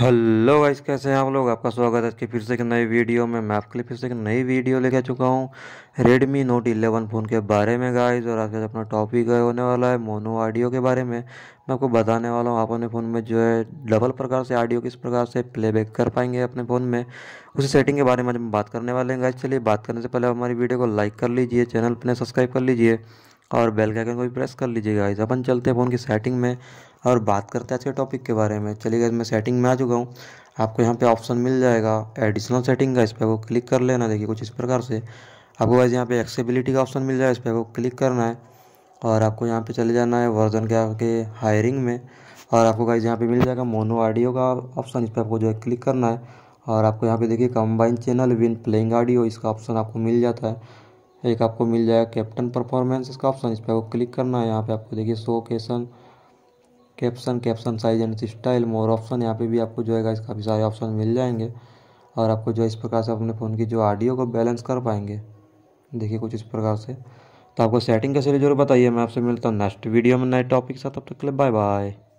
hello guys कैसे हैं आप लोग आपका स्वागत है आज के फिर से एक नई वीडियो में मैं आपके लिए फिर से एक नई वीडियो लेके चुका हूँ रेडमी नोट 11 फ़ोन के बारे में गाइस और आज का अपना टॉपिक होने वाला है मोनो ऑडियो के बारे में मैं आपको बताने वाला हूँ आप अपने फ़ोन में जो है डबल प्रकार से ऑडियो किस प्रकार से प्लेबैक कर पाएंगे अपने फ़ोन में उसी सेटिंग के बारे में आज बात करने वाले हैं गाइस चलिए बात करने से पहले हमारी वीडियो को लाइक कर लीजिए चैनल पर सब्सक्राइब कर लीजिए और बेल के आइकन को भी प्रेस कर लीजिए गाइज अपन चलते हैं फ़ोन की सेटिंग में और बात करते हैं आज के टॉपिक के बारे में चलिए मैं सेटिंग में आ चुका हूँ आपको यहाँ पे ऑप्शन मिल जाएगा एडिशनल सेटिंग का इस पर आपको क्लिक कर लेना देखिए कुछ इस प्रकार से आपको वैसे यहाँ पे एक्सेबिलिटी का ऑप्शन मिल जाएगा इस पर आपको क्लिक करना है और आपको यहाँ पे चले जाना है वर्जन के आपके हायरिंग में और आपको गाइज यहाँ पे मिल जाएगा मोनो ऑडियो का ऑप्शन इस पर आपको जो है क्लिक करना है और आपको यहाँ पे देखिए combine channel when playing audio इसका ऑप्शन आपको मिल जाता है एक आपको मिल जाएगा कैप्टन परफॉर्मेंस इसका ऑप्शन इस पर आपको क्लिक करना है यहाँ पे आपको देखिए शो केसन caption caption size and style more option यहाँ पे भी आपको जो है गाइस काफ़ी सारे ऑप्शन मिल जाएंगे और आपको जो इस प्रकार से अपने फ़ोन की जो ऑडियो को बैलेंस कर पाएंगे देखिए कुछ इस प्रकार से तो आपको सेटिंग कैसे जरूर बताइए मैं आपसे मिलता हूँ नेक्स्ट वीडियो में नए टॉपिक के साथ अब तक के लिए बाय बाय